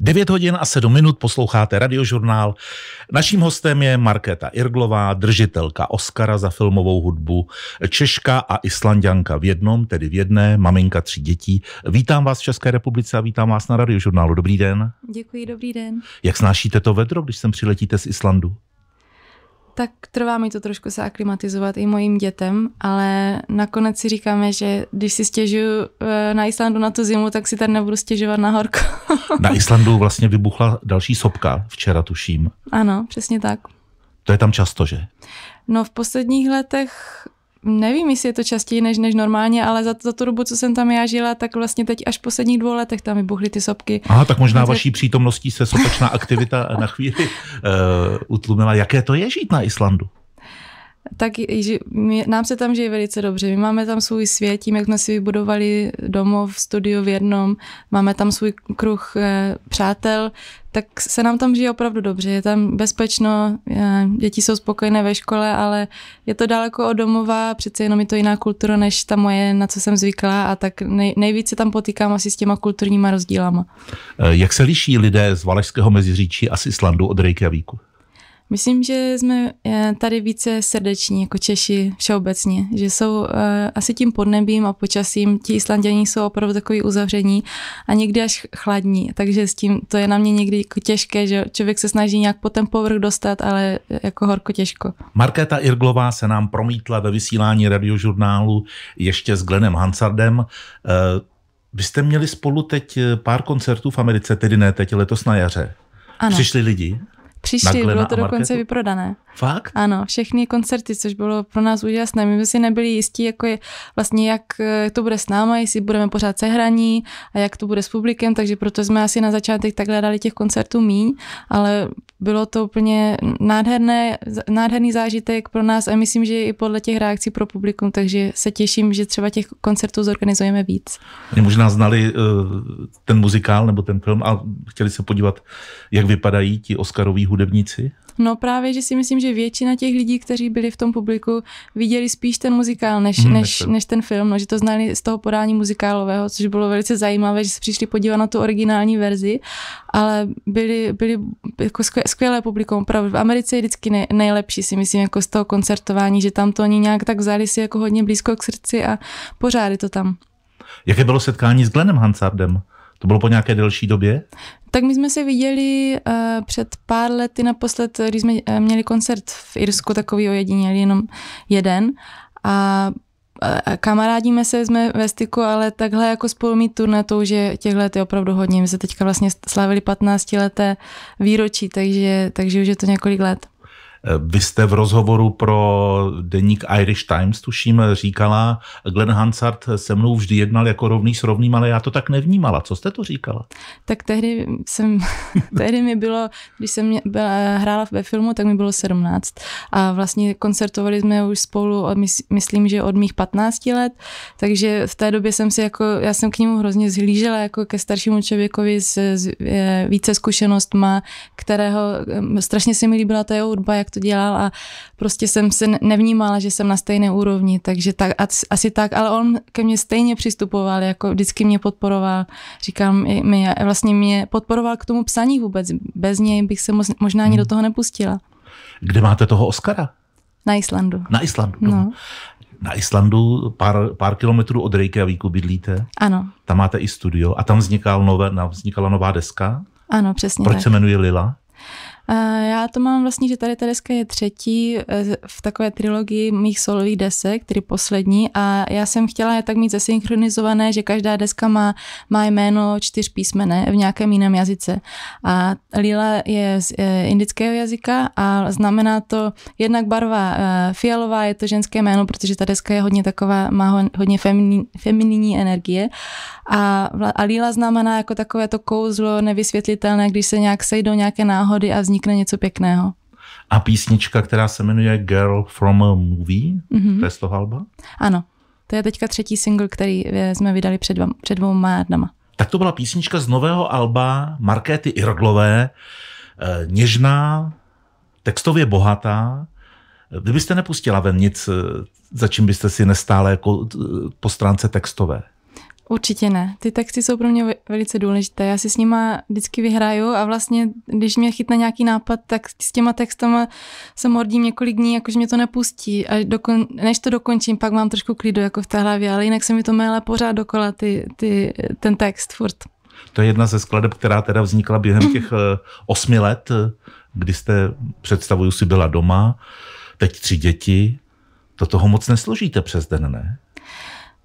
9 hodin a 7 minut posloucháte radiožurnál. Naším hostem je Markéta Irglová, držitelka Oscara za filmovou hudbu, Češka a Islandianka v jednom, tedy v jedné, maminka tří dětí. Vítám vás v České republice a vítám vás na radiožurnálu. Dobrý den. Děkuji, dobrý den. Jak snášíte to vedro, když sem přiletíte z Islandu? tak trvá mi to trošku se aklimatizovat i mojim dětem, ale nakonec si říkáme, že když si stěžuju eh, na Islandu na tu zimu, tak si tady nebudu stěžovat na horko. na Islandu vlastně vybuchla další sopka, včera tuším. Ano, přesně tak. To je tam často, že? No v posledních letech nevím, jestli je to častěji než, než normálně, ale za, za tu dobu, co jsem tam já žila, tak vlastně teď až v posledních dvou letech tam vybuchly ty sopky. Aha, tak možná Takže... vaší přítomností se sopečná aktivita na chvíli uh, utlumila. Jaké to je žít na Islandu? tak že my, nám se tam žije velice dobře. My máme tam svůj svět, tím, jak jsme si vybudovali domov, studio v jednom, máme tam svůj kruh e, přátel, tak se nám tam žije opravdu dobře. Je tam bezpečno, eh, děti jsou spokojené ve škole, ale je to daleko od domova, přece jenom je to jiná kultura než ta moje, na co jsem zvyklá a tak nej, nejvíc se tam potýkám asi s těma kulturníma rozdílama. Eh, jak se liší lidé z Valašského meziříčí a z Islandu od Reykjavíku? Myslím, že jsme eh, tady více srdeční jako Češi všeobecně, že jsou uh, asi tím podnebím a počasím, ti Islanděni jsou opravdu takový uzavření a někdy až chladní, takže s tím to je na mě někdy jako těžké, že člověk se snaží nějak po ten povrch dostat, ale eh, jako horko těžko. Markéta Irglová se nám promítla ve vysílání radiožurnálu ještě s Glenem Hansardem. Uh, vy jste měli spolu teď pár koncertů v Americe, tedy ne teď, letos na jaře. Ano. Přišli lidi? Přišli, bylo to dokonce marketu? vyprodané. Fakt? Ano, všechny koncerty, což bylo pro nás úžasné. My jsme si nebyli jistí, jako je, vlastně jak to bude s náma, jestli budeme pořád sehraní a jak to bude s publikem, takže proto jsme asi na začátek takhle dali těch koncertů míň, ale bylo to úplně nádherné, nádherný zážitek pro nás a myslím, že i podle těch reakcí pro publikum, takže se těším, že třeba těch koncertů zorganizujeme víc. Oni možná znali eh, ten muzikál nebo ten film a chtěli se podívat, jak vypadají ti Oscaroví hudebníci? No právě, že si myslím, že většina těch lidí, kteří byli v tom publiku, viděli spíš ten muzikál než, hmm, než, než ten film, no, že to znali z toho podání muzikálového, což bylo velice zajímavé, že se přišli podívat na tu originální verzi, ale byli, byli jako skvělé publikum, opravdu. V Americe je vždycky nejlepší, si myslím, jako z toho koncertování, že tam to oni nějak tak vzali si jako hodně blízko k srdci a pořád je to tam. Jaké bylo setkání s Glenem Hansardem? To bylo po nějaké delší době? Tak my jsme se viděli uh, před pár lety naposled, když jsme uh, měli koncert v Irsku, takový ojedinělý, jenom jeden. A uh, kamarádíme se, jsme ve styku, ale takhle jako spolu mít turné, to už je těch let je opravdu hodně. My se teďka vlastně slavili 15 leté výročí, takže, takže už je to několik let. Eh, vy jste v rozhovoru pro deník Irish Times, tuším, říkala, Glenn Hansard se mnou vždy jednal jako rovný s rovným, ale já to tak nevnímala. Co jste to říkala? Tak tehdy jsem, tehdy mi bylo, když jsem byla, hrála ve filmu, tak mi bylo 17. A vlastně koncertovali jsme už spolu, myslím, že od mých 15 let, takže v té době jsem si jako, já jsem k němu hrozně zhlížela jako ke staršímu člověkovi s, s eh, více zkušenostma, kterého eh, strašně se mi líbila ta jeho hudba, jak to dělal a prostě jsem se nevnímala, že jsem na stejné úrovni, takže tak, asi tak, ale on ke mně stejně přistupoval, jako vždycky mě podporoval, říkám, mě, vlastně mě podporoval k tomu psaní vůbec, bez něj bych se možná ani hmm. do toho nepustila. Kde máte toho Oscara? Na Islandu. Na Islandu. No. Na Islandu pár, pár kilometrů od Reykjavíku bydlíte. Ano. Tam máte i studio a tam vznikal nové, vznikala nová deska. Ano, přesně Proč tak. se jmenuje Lila? Eh, já to mám vlastně, že tady ta deska je třetí eh, v takové trilogii mých solových desek, tedy poslední a já jsem chtěla je tak mít zesynchronizované, že každá deska má, má jméno čtyř písmene v nějakém jiném jazyce. A lila je z eh, indického jazyka a znamená to jednak barva fialová, je to ženské jméno, protože ta deska je hodně taková, má hodně femininní energie a, a lila znamená jako takové to kouzlo nevysvětlitelné, když se nějak sejdou nějaké náhody a z vznikne něco pěkného. A písnička, která se jmenuje Girl from a Movie, mm-hmm. to je z toho Alba? Ano, to je teďka třetí single, který eh, jsme vydali před, dva, před dvouma dnama. Tak to byla písnička z nového Alba Markéty Irglové, eh, něžná, textově bohatá. Vy byste nepustila ven nic, eh, za čím byste si nestále jako po stránce textové. Určitě ne. Ty texty jsou pro mě velice důležité. Já si s nima vždycky vyhraju a vlastně, když mě chytne nějaký nápad, tak s těma textama se mordím několik dní, jakože mě to nepustí. A dokon, než to dokončím, pak mám trošku klidu jako v té hlavě, ale jinak se mi to mele pořád dokola ty, ty, ten text furt. To je jedna ze skladeb, která teda vznikla během těch eh, osmi let, kdy jste, představuju si, byla doma, teď tři děti. To toho moc nesložíte přes den, ne?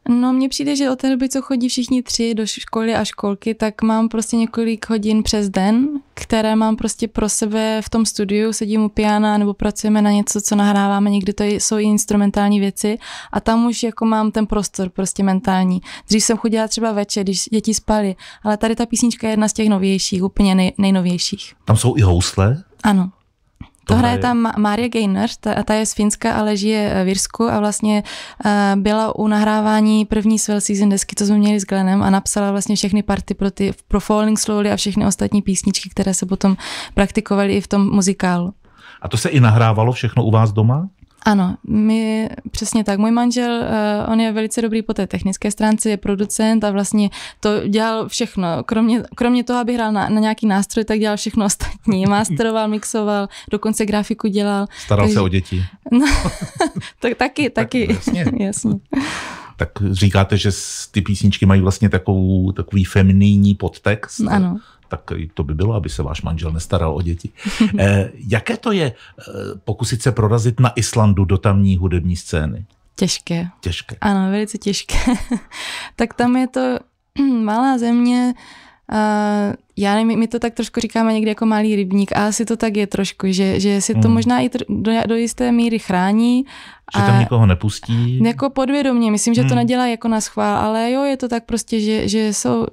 No mně přijde, že od té doby, co chodí všichni tři do školy a školky, tak mám prostě několik hodin přes den, které mám prostě pro sebe v tom studiu, sedím u piana nebo pracujeme na něco, co nahráváme, někdy to jsou i instrumentální věci a tam už jako mám ten prostor prostě mentální. Dřív jsem chodila třeba večer, když děti spaly, ale tady ta písnička je jedna z těch novějších, úplně nej, nejnovějších. Tam jsou i housle? Ano. To, hraje tam Mária Gainer, ta, ta je z Finska a žije eh, v Irsku a vlastně uh, byla u nahrávání první Swell Season desky, co jsme měli s Glenem a napsala vlastně všechny party pro, ty, pro Falling Slowly a všechny ostatní písničky, které se potom praktikovaly i v tom muzikálu. A to se i nahrávalo všechno u vás doma? Ano, my přesně tak. Můj manžel, eh, on je velice dobrý po té technické stránce, je producent a vlastně to dělal všechno. Kromě, kromě toho, aby hrál na, na nějaký nástroj, tak dělal všechno ostatní. Masteroval, mixoval, dokonce grafiku dělal. Staral takže, se o děti. No, tak, taky, taky. Tak, jasně. jasně. Tak říkáte, že ty písničky mají vlastně takovou, takový feminínní podtext. Ano tak to by bylo, aby se váš manžel nestaral o děti. Eh, jaké to je eh, pokusit se prorazit na Islandu do tamní hudební scény? Těžké. Těžké. Ano, velice těžké. tak tam je to malá země, Uh, já nevím, my to tak trošku říkáme někdy jako malý rybník a asi to tak je trošku, že, že si to hmm. možná i tr- do, do jisté míry chrání. Že a tam nikoho nepustí? Jako podvědomě, myslím, že hmm. to nedělá jako na schvál, ale jo, je to tak prostě, že, že jsou,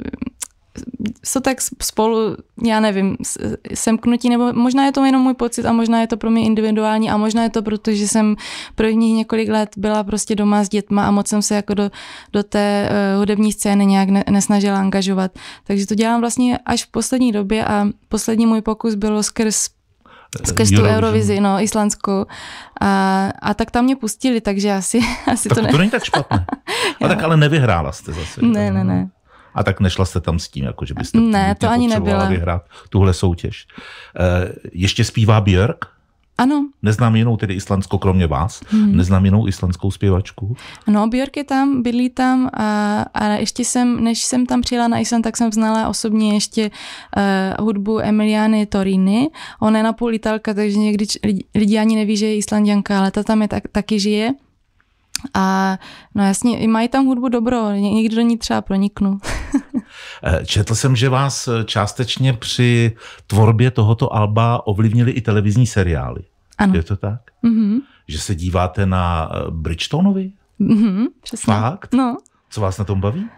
se tak spolu, já nevím, semknutí, nebo možná je to jenom můj pocit a možná je to pro mě individuální a možná je to proto, že jsem prvních několik let byla prostě doma s dětma a moc jsem se jako do, do té uh, hudební scény nějak ne, nesnažila angažovat. Takže to dělám vlastně až v poslední době a poslední můj pokus bylo skrz Skrz tu Eurovizi, no, Islandskou. A, a tak tam mě pustili, takže asi, asi tak to ne... to není tak špatně. a tak ale nevyhrála jste zase. Ne, ne, ne. A tak nešla jste tam s tím, jako že byste ne, to jako ani nebyla. vyhrát tuhle soutěž. Eh, ještě zpívá Björk? Ano. Neznám jinou tedy islandskou, kromě vás, hmm. neznám jinou islandskou zpěvačku. No, Björk je tam, bydlí tam a, a ještě jsem, než jsem tam přijela na Island, tak jsem znala osobně ještě uh, hudbu Emiliany Toriny. Ona je napůl italka, takže někdy č- lidi ani neví, že je islandianka, ale ta tam je tak, taky žije. A no jasně, i mají tam hudbu dobro, někdy do ní třeba proniknu. Eh, četl jsem, že vás eh, částečně při tvorbě tohoto alba ovlivnili i televizní seriály. Ano. Je to tak? Mm-hmm. Že se díváte na eh, Bridgetonovi? Mm-hmm, přesně. Fakt? No. Co vás na tom baví?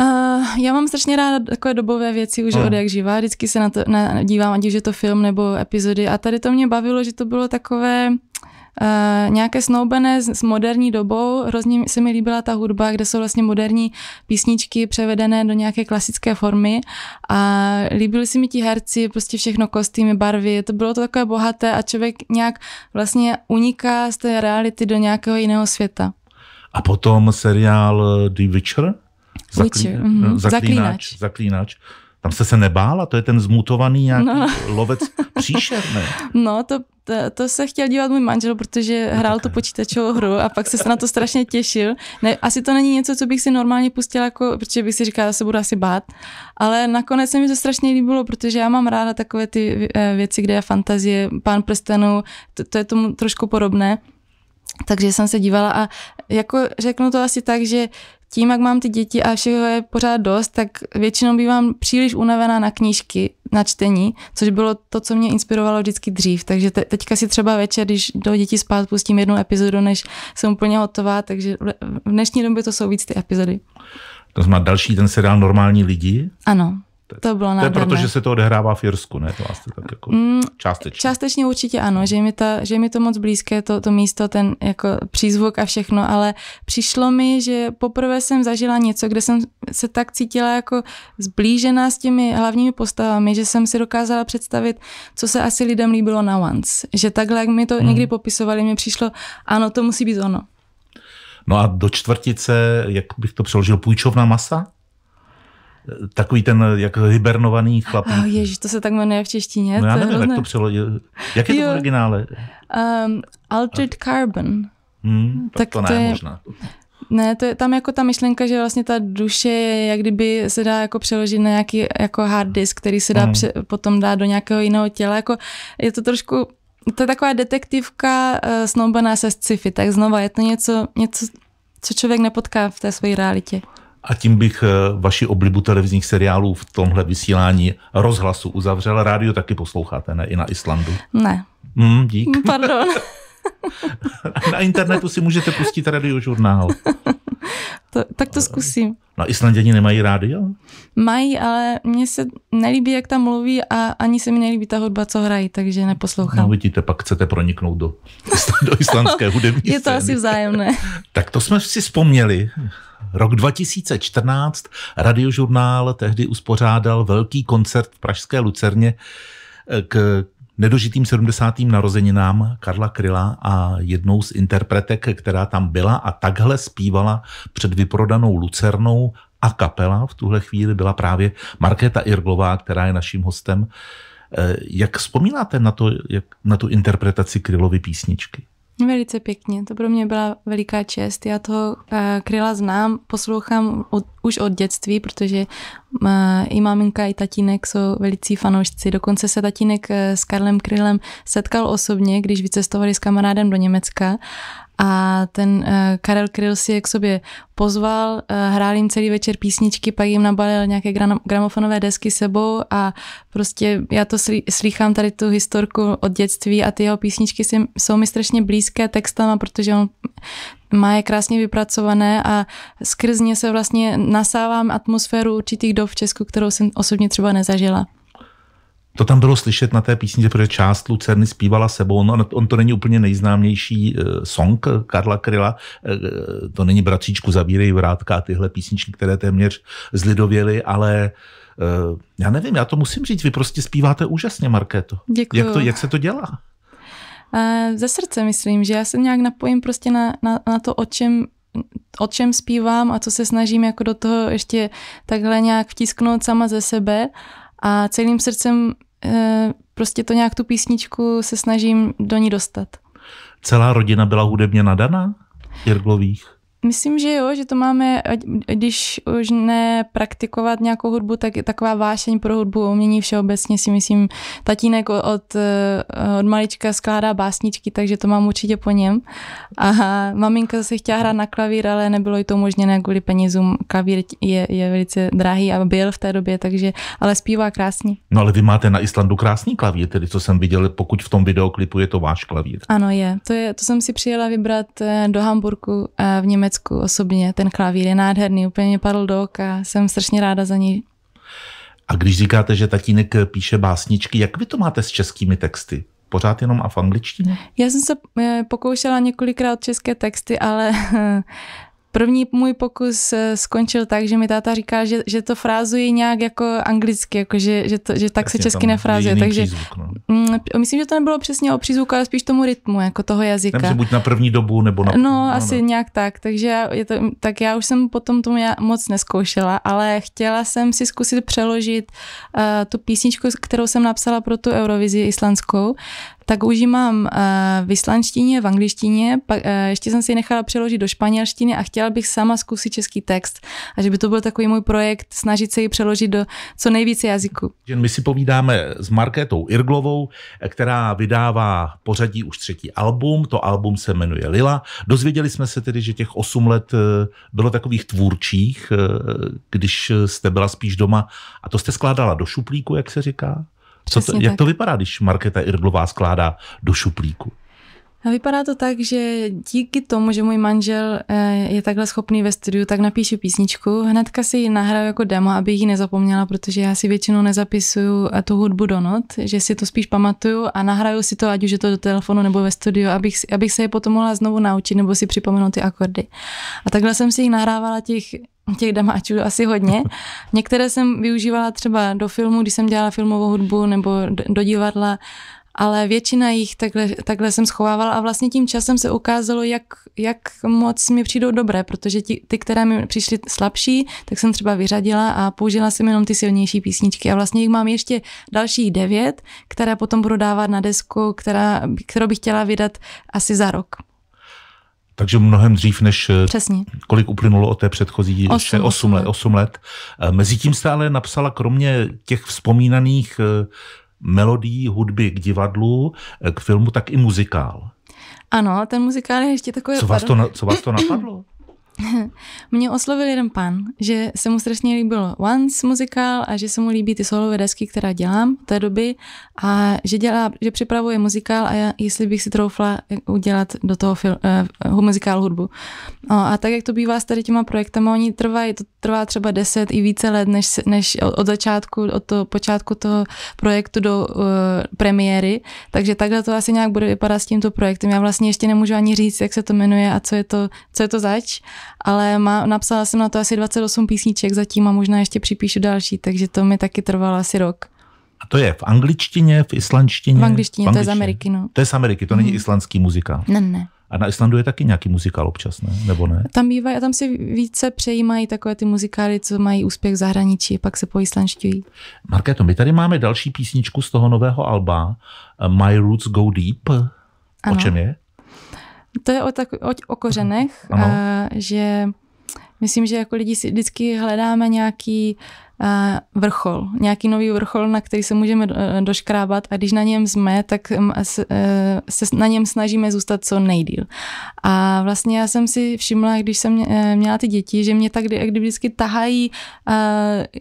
Uh, já mám strašně ráda takové dobové věci už uh. od jak živá, vždycky se na to na, dívám, ať už je to film nebo epizody a tady to mě bavilo, že to bylo takové Eh, nějaké snoubené s, s moderní dobou. Hrozně se mi líbila ta hudba, kde jsou vlastně moderní písničky převedené do nějaké klasické formy a líbili se mi ti herci, prostě všechno kostýmy, barvy, to bylo to takové bohaté a člověk nějak vlastně uniká z té reality do nějakého jiného světa. A potom seriál eh, The Witcher? Zaklí... Witcher. Mm-hmm. Eh, zaklínač, zaklínač. Zaklínač tam jste se nebála? To je ten zmutovaný nějaký no. lovec příšerný. No, to, to, to se chtěl dívat můj manžel, protože no, hrál tu počítačovou hru a pak se na to strašně těšil. Ne, asi to není něco, co bych si normálně pustila, jako, protože bych si říkala, že se budu asi bát. Ale nakonec se mi to strašně líbilo, protože já mám ráda takové ty eh, věci, kde je fantazie, pán prstenů, to, to je tomu trošku podobné. Takže jsem se dívala a jako řeknu to asi tak, že tím, jak mám ty děti a všeho je pořád dost, tak většinou bývám příliš unavená na knížky, na čtení, což bylo to, co mě inspirovalo vždycky dřív. Takže te- teďka si třeba večer, když do děti spát, pustím jednu epizodu, než jsem úplně hotová, takže v dnešní době to jsou víc ty epizody. To znamená další ten seriál Normální lidi? Ano. To, to bylo nádherné. To je proto, že se to odehrává v Jirsku, ne? To vlastně tak jako mm, částečně. Částečně určitě ano, že mi, ta, že mi to moc blízké, to, to místo, ten jako přízvuk a všechno, ale přišlo mi, že poprvé jsem zažila něco, kde jsem se tak cítila jako zblížená s těmi hlavními postavami, že jsem si dokázala představit, co se asi lidem líbilo na once. Že takhle, jak mi to mm. někdy popisovali, mi přišlo, ano, to musí být ono. No a do čtvrtice, jak bych to přeložil, půjčovna masa? Takový ten, jak hibernovaný chlap. Oh, Ježíš, to se tak jmenuje v češtině. No já nevím, to jak to přeložil. Jak je to v originále? Um, altered carbon. Hmm, to, tak to, to ne, je... možná. Ne, to je tam jako ta myšlenka, že vlastně ta duše je, jak kdyby se dá jako přeložit na nějaký jako hard disk, který se dá mm. pře- potom dá do nějakého jiného těla. Jako je to trošku, to je taková detektivka uh, snoubená se sci-fi, tak znova je to něco, něco, co člověk nepotká v té své realitě. A tím bych eh, vaši oblibu televizních seriálů v tomhle vysílání rozhlasu uzavřela. Rádio taky posloucháte, ne? I na Islandu. Ne. Hmm, mm, dík. Pardon. na internetu si můžete pustit radiožurnál. To, tak to zkusím. Na Islanděni nemají rádio? Mají, ale mně se nelíbí, jak tam mluví a ani se mi nelíbí ta hudba, co hrají, takže neposlouchám. No vidíte, pak chcete proniknout do, do islandské hudební Je to scény. asi vzájemné. tak to jsme si vzpomněli. Rok 2014 radiožurnál tehdy uspořádal velký koncert v Pražské Lucerně eh, k nedožitým 70. narozeninám Karla Kryla a jednou z interpretek, která tam byla a takhle zpívala před vyprodanou Lucernou a kapela v tuhle chvíli byla právě Markéta Irglová, která je naším hostem. Eh, jak vzpomínáte na, to, jak, na tu interpretaci Krylovy písničky? Velice pěkně, to pro mě byla veliká čest. Já toho uh, Kryla znám, poslouchám od už od dětství, protože eh, i maminka, i tatínek jsou velicí fanoušci. Dokonce se tatínek eh, s Karlem Krylem setkal osobně, když vycestovali s kamarádem do Německa a ten eh, Karel Kryl si je k sobě pozval, hrál jim celý večer písničky, pak jim nabalil nějaké gramofonové desky sebou a prostě já to slýchám tady tu historku od dětství a ty jeho písničky jsou mi strašně blízké textama, protože on má je krásně vypracované a skrz ně se vlastně nasávám atmosféru určitých dob v Česku, kterou jsem osobně třeba nezažila. To tam bylo slyšet na té písnice, protože část Lucerny zpívala sebou. On, no, no, on to není úplně nejznámější eh, song Karla Kryla. Eh, eh, to není Bratříčku zavírej vrátka a tyhle písničky, které téměř zlidověly, ale já nevím, já to musím říct, vy prostě zpíváte úžasně, Markéto. Děkuju. Jak, to, jak se to dělá? ze srdce, myslím, že já se nějak napojím prostě na, na, na to, o čem o čem zpívám a co se snažím jako do toho ještě takhle nějak vtisknout sama ze sebe a celým srdcem eh, prostě to nějak tu písničku se snažím do ní dostat. Celá rodina byla hudebně nadaná? Jirglových? Myslím, že jo, že to máme, když už nepraktikovat nějakou hudbu, tak taková vášeň pro hudbu umění všeobecně si myslím. Tatínek od, eh, od malička skládá básničky, takže to mám určitě po něm. A maminka se chtěla hrát na klavír, ale nebylo jí to umožněné kvůli penězům. Klavír je, je velice drahý a byl v té době, takže, ale zpívá krásně. No ale vy máte na Islandu krásný klavír, tedy co jsem viděl, pokud v tom videoklipu je to váš klavír. Ano, je. To, je, to jsem si přijela vybrat eh, do Hamburku eh, v Německu Německu osobně. Ten klavír je nádherný, úplně mě padl do oka, jsem strašně ráda za něj. A když říkáte, že tatínek píše básničky, jak vy to máte s českými texty? Pořád jenom a v angličtině? Já jsem se eh, pokoušela několikrát české texty, ale První můj pokus eh, skončil tak, že mi táta říká, že, že to frázuji nějak jako anglicky, jako že, že, to, že tak Jasně, se česky nefrázuje. Takže přízvuk, no. Mm, myslím, že to nebylo přesně o přízvuku, ale spíš tomu rytmu jako toho jazyka. Nemyslím, buď na první dobu nebo na... No, no asi no. nějak tak. Takže já, je to, tak já už jsem potom tomu já moc neskoušela, ale chtěla jsem si zkusit přeložit uh, tu písničku, kterou jsem napsala pro tu Eurovizi islandskou, tak už ji mám eh, v islandštině, v angličtině, pak eh, ještě jsem si ji nechala přeložit do španělštiny a chtěla bych sama zkusit český text. A že by to byl takový můj projekt, snažit se ji přeložit do co nejvíce jazyků. My si povídáme s Markétou Irglovou, eh, která vydává pořadí už třetí album, to album se jmenuje Lila. Dozvěděli jsme se tedy, že těch osm let bylo takových tvůrčích, když jste byla spíš doma a to jste skládala do šuplíku, jak se říká? Co to, jak to vypadá, když Markéta Irdlová skládá do šuplíku? A vypadá to tak, že díky tomu, že můj manžel eh, je takhle schopný ve studiu, tak napíšu písničku. Hnedka si ji nahraju jako demo, aby ji nezapomněla, protože já si většinou nezapisuju eh, tu hudbu do not, že si to spíš pamatuju a nahraju si to, ať už je to do telefonu nebo ve studiu, abych, abych se je potom mohla znovu naučit nebo si připomenout ty akordy. A takhle jsem si ji nahrávala těch těch damáčů asi hodně. Některé jsem využívala třeba do filmu, když jsem dělala filmovou hudbu nebo do divadla ale většina jich takhle, takhle jsem schovávala a vlastně tím časem se ukázalo, jak, jak moc mi přijdou dobré, protože ti, ty, které mi přišly slabší, tak jsem třeba vyřadila a použila jsem jenom ty silnější písničky a vlastně jich mám ještě dalších devět, které potom budu dávat na desku, která, kterou bych chtěla vydat asi za rok. Takže mnohem dřív, než eh, Přesně. kolik uplynulo od té předchozí osm ještě 8 let. Osm let. Eh, mezitím jste ale napsala kromě těch vzpomínaných eh, melodii, hudby k divadlu, eh, k filmu, tak i muzikál. Ano, ten muzikál je ještě takový... Co vás, to, co vás to napadlo? mě oslovil jeden pan, že se mu strašně líbil Once muzikál a že se mu líbí ty solové desky, která dělám té doby a že, dělá, že připravuje muzikál a já, jestli bych si troufla udělat do toho fil, uh, muzikál hudbu. No, a tak, jak to bývá s tady těma projektama, oni trvají, to trvá třeba deset i více let, než, než od začátku, od toho počátku toho projektu do uh, premiéry, takže takhle to asi nějak bude vypadat s tímto projektem. Já vlastně ještě nemůžu ani říct, jak se to jmenuje a co je to, co je to zač ale má, napsala jsem na to asi 28 písniček zatím a možná ještě připíšu další, takže to mi taky trvalo asi rok. A to je v angličtině, v islandštině? V angličtině, v angličtině. to je z Ameriky, no. To je z Ameriky, to není hmm. islandský muzikál. Ne, ne. A na Islandu je taky nějaký muzikál občas, ne? Nebo ne? Tam bývají a tam si více přejímají takové ty muzikály, co mají úspěch v zahraničí, pak se poislanšťují. Markéto, my tady máme další písničku z toho nového alba eh, My Roots Go Deep. Ano. O čem je? To je o, tak, o, o kořenech, a, eh, že myslím, že jako lidi si vždycky hledáme nějaký Eh, vrchol, nějaký nový vrchol, na který se můžeme eh, doškrábat a když na něm jsme, tak mm, eh, se na něm snažíme zůstat co nejdíl. A vlastně já jsem si všimla, když jsem měla ty děti, že mě tak kdy vždycky tahají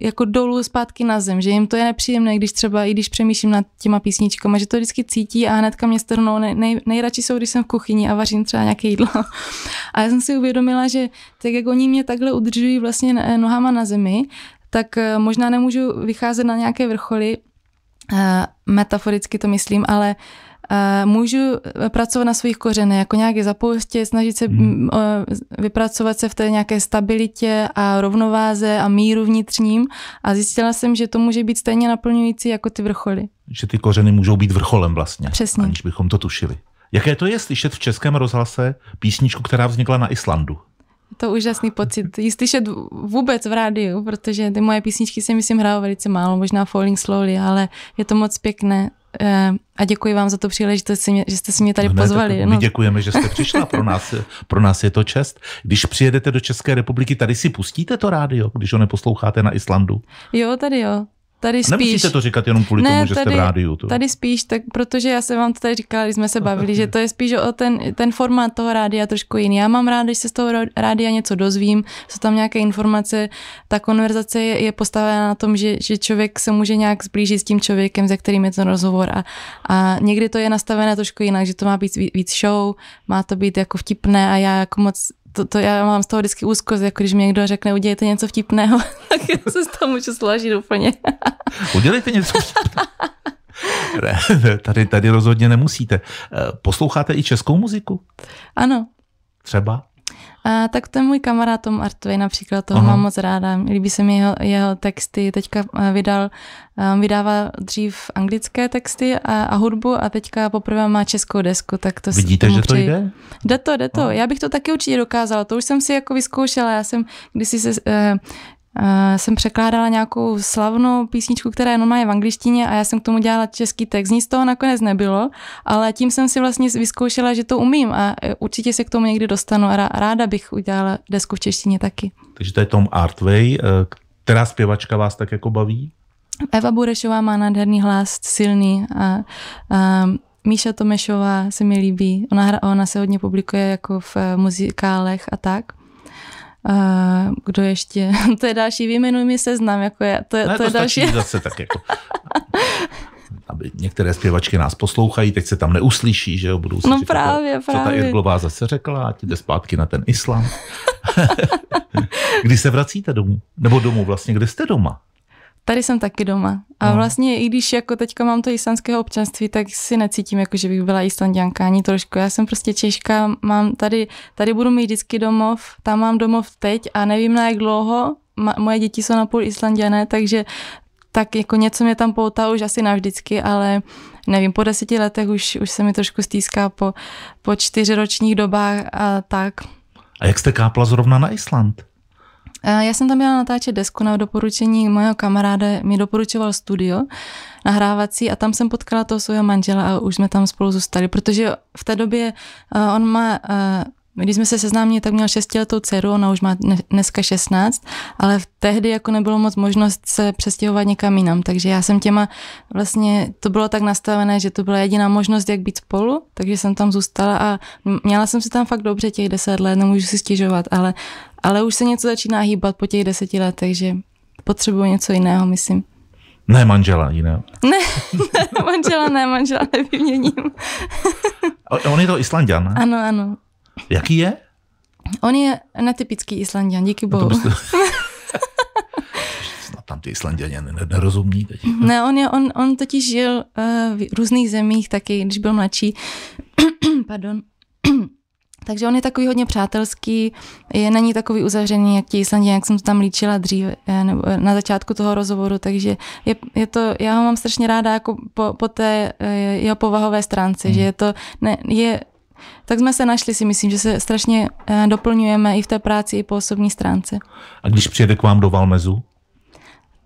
jako dolů zpátky na zem, že jim to je nepříjemné, když třeba i když přemýšlím nad těma písničkama, že to vždycky cítí a hnedka mě strhnou. Nej, nej, nejradši jsou, když jsem v kuchyni a vařím třeba nějaké jídlo. A já jsem si uvědomila, že tak jak oni mě takhle udržují vlastně nohama na zemi, tak eh, možná nemůžu vycházet na nějaké vrcholy, eh, metaforicky to myslím, ale eh, můžu pracovat na svých kořenech, jako nějak je zapoustit, snažit se hmm. Mm, vypracovat se v té nějaké stabilitě a rovnováze a míru vnitřním a zjistila jsem, že to může být stejně naplňující jako ty vrcholy. Že ty kořeny můžou být vrcholem vlastně, Přesně. aniž bychom to tušili. Jaké to je slyšet v českém rozhlase písničku, která vznikla na Islandu? to úžasný pocit. Ji slyšet vůbec v rádiu, protože ty moje písničky se myslím hrajou velice málo, možná Falling Slowly, ale je to moc pěkné. Eh, a děkuji vám za tu příležitost, že jste si mě tady no ne, pozvali. My no. děkujeme, že jste přišla, pro nás, pro nás je to čest. Když přijedete do České republiky, tady si pustíte to rádio, když ho neposloucháte na Islandu? Jo, tady jo tady spíš... Nemusíte to říkat jenom kvůli ne, tomu, že tady, jste v rádiu. To. Tady spíš, tak protože já se vám to tady říkala, když jsme se bavili, že to je spíš o ten, ten formát toho rádia trošku jiný. Já mám rád, když se z toho rádia něco dozvím, jsou tam nějaké informace. Ta konverzace je, je postavena na tom, že, že člověk se může nějak zblížit s tím člověkem, se kterým je ten rozhovor. A, a někdy to je nastavené trošku jinak, že to má být víc show, má to být jako vtipné a já jako moc to, to já mám z toho vždycky úzkost, jako když mi někdo řekne, udělejte něco vtipného, tak já se z toho můžu složit úplně. udělejte něco vtipného. Ne, tady, tady rozhodně nemusíte. Eh, posloucháte i českou muziku? Ano. Třeba? A, tak to je můj kamarád Tom Artway například, toho Aha. mám moc ráda. Líbí se mi jeho, jeho texty, teďka vydal, vydává dřív anglické texty a, a hudbu a teďka poprvé má českou desku, tak to Vidíte, že to jde? Jde to, jde to. Aha. No. Já bych to taky určitě dokázala, to už jsem si jako vyzkoušela. Já jsem, když si se, eh, Eh, jsem překládala nějakou slavnou písničku, která je normálně v angličtině a já jsem k tomu dělala český text. Nic z toho nakonec nebylo, ale tím jsem si vlastně vyzkoušela, že to umím a eh, určitě se k tomu někdy dostanu a ráda bych udělala desku v češtině taky. Takže to je Tom Artway. Eh, která zpěvačka vás tak jako baví? Eva Burešová má nádherný hlas, silný a, a Míša Tomešová se mi líbí. Ona, hra, ona se hodně publikuje jako v muzikálech a tak. A kdo ještě? to je další, vyjmenuj mi seznam, jako je, to, je, ne, to, to je další. zase tak jako. Aby některé zpěvačky nás poslouchají, teď se tam neuslyší, že jo, budou no slyšet, no právě, jako, právě. co ta Irglová zase řekla, ať jde zpátky na ten islám. kdy se vracíte domů? Nebo domů vlastně, kde jste doma? Tady jsem taky doma. A vlastně i když jako teďka mám to islandského občanství, tak si necítím, jako že bych byla islandňanka ani trošku. Já jsem prostě Češka, mám tady, tady budu mít vždycky domov, tam mám domov teď a nevím na jak dlouho, moje děti jsou napůl islandiané, takže tak jako něco mě tam poutá už asi navždycky, ale nevím, po deseti letech už, už se mi trošku stýská po, po čtyřročních dobách a tak. A jak jste kápla zrovna na Island? Eh, já jsem tam měla natáčet desku na doporučení mého kamaráda, mi doporučoval studio nahrávací a tam jsem potkala toho svého manžela a už jsme tam spolu zůstali, protože v té době eh, on má eh, když jsme se seznámili, tak měl šestiletou dceru, ona už má dneska 16, ale v tehdy jako nebylo moc možnost se přestěhovat někam jinam, takže já jsem těma, vlastně to bylo tak nastavené, že to byla jediná možnost, jak být spolu, takže jsem tam zůstala a měla jsem se tam fakt dobře těch deset let, nemůžu si stěžovat, ale ale už se něco začíná hýbat po těch deseti letech, že potřebuju něco jiného, myslím. Ne manžela jiného. Ne, ne manžela ne, manžela nevyměním. On je to Islandian, Ano, ano. Jaký je? On je netypický Islandian, díky no bohu. No tam ty Islandianě nerozumí teď. Ne, on, je, on, on totiž žil uh, v různých zemích taky, když byl mladší. Pardon. Takže on je takový hodně přátelský, je není takový uzavřený, jak ti Islandě, jak jsem to tam líčila dřív, eh, nebo eh, na začátku toho rozhovoru, takže je, je to, já ho mám strašně ráda jako po, po té eh, jeho povahové stránce, mm. že je to, ne, je, tak jsme se našli si, myslím, že se strašně doplňujeme i v té práci, i po osobní stránce. A když přijede k vám do Valmezu?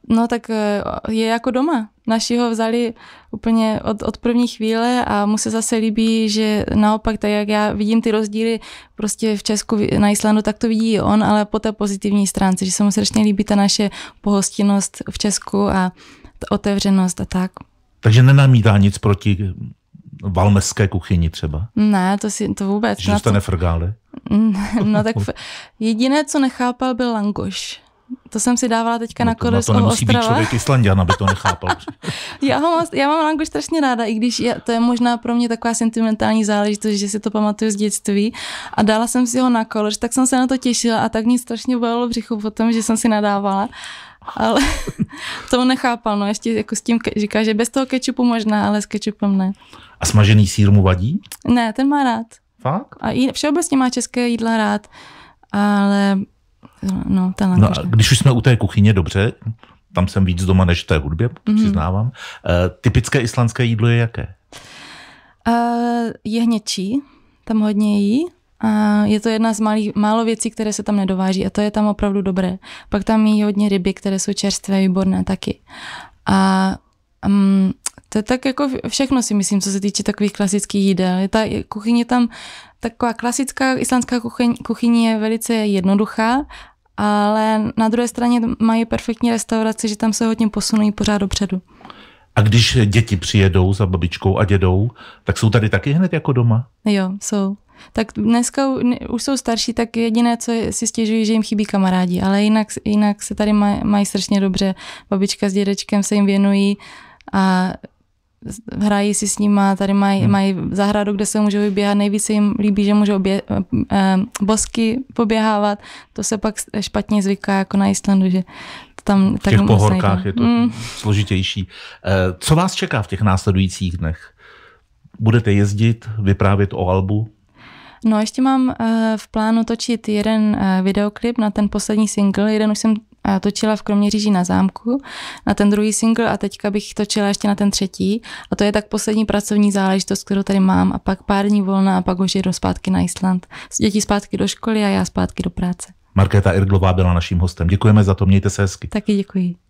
No tak eh, je jako doma. Naši ho vzali úplně od, od první chvíle a mu se zase líbí, že naopak, tak jak já vidím ty rozdíly prostě v Česku, na Islandu, tak to vidí on, ale po té pozitivní stránce, že se mu strašně líbí ta naše pohostinnost v Česku a ta otevřenost a tak. Takže nenamítá nic proti valmeské kuchyni třeba? Ne, to si to vůbec. Že jste to... No tak jediné, co nechápal, byl langoš. To jsem si dávala teďka no na korist na to no nemusí Ostrava. být člověk Islandian, aby to nechápal. já, ho, mám, já mám langoš strašně ráda, i když je, to je možná pro mě taková sentimentální záležitost, že si to pamatuju z dětství. A dala jsem si ho na kole, tak jsem se na to těšila a tak mě strašně břichu po tom, že jsem si nadávala. Ale to nechápal, no ještě jako s tím říká, že bez toho kečupu možná, ale s kečupem ne. A smažený sír mu vadí? Ne, ten má rád. Fakt? A i všeobecně má české jídla rád, ale No, no, no a když už jsme u té kuchyně, dobře, tam jsem víc doma než v té hudbě, mm-hmm. přiznávám. Uh, typické islandské jídlo je jaké? Uh, hněčí, tam hodně jí. A je to jedna z malých, málo věcí, které se tam nedováží a to je tam opravdu dobré. Pak tam jí hodně ryby, které jsou čerstvé, výborné taky. A um, to je tak jako všechno si myslím, co se týče takových klasických jídel. Ta kuchyně tam Taková klasická islandská kuchyň, kuchyň je velice jednoduchá, ale na druhé straně mají perfektní restauraci, že tam se hodně posunují pořád dopředu. A když děti přijedou za babičkou a dědou, tak jsou tady taky hned jako doma? Jo, jsou. Tak dneska už jsou starší, tak jediné, co si stěžují, že jim chybí kamarádi, ale jinak, jinak se tady maj, mají strašně dobře. Babička s dědečkem se jim věnují a hrají si s nima, tady mají, hmm. mají zahradu, kde se můžou vyběhat, nejvíce jim líbí, že můžou bě, eh, eh bosky poběhávat, to se pak špatně zvyká jako na Islandu, že tam... Tak v těch pohorkách nejde. je to hmm. složitější. Eh, co vás čeká v těch následujících dnech? Budete jezdit, vyprávět o Albu? No, ještě mám eh, v plánu točit jeden videoklip na ten poslední single. Jeden už jsem točila v Kroměříži na zámku, na ten druhý single a teďka bych točila ještě na ten třetí. A to je tak poslední pracovní záležitost, kterou tady mám. A pak pár dní volna a pak už jdu zpátky na Island. Děti zpátky do školy a já zpátky do práce. Markéta Irglová byla naším hostem. Děkujeme za to, mějte se hezky. Taky děkuji.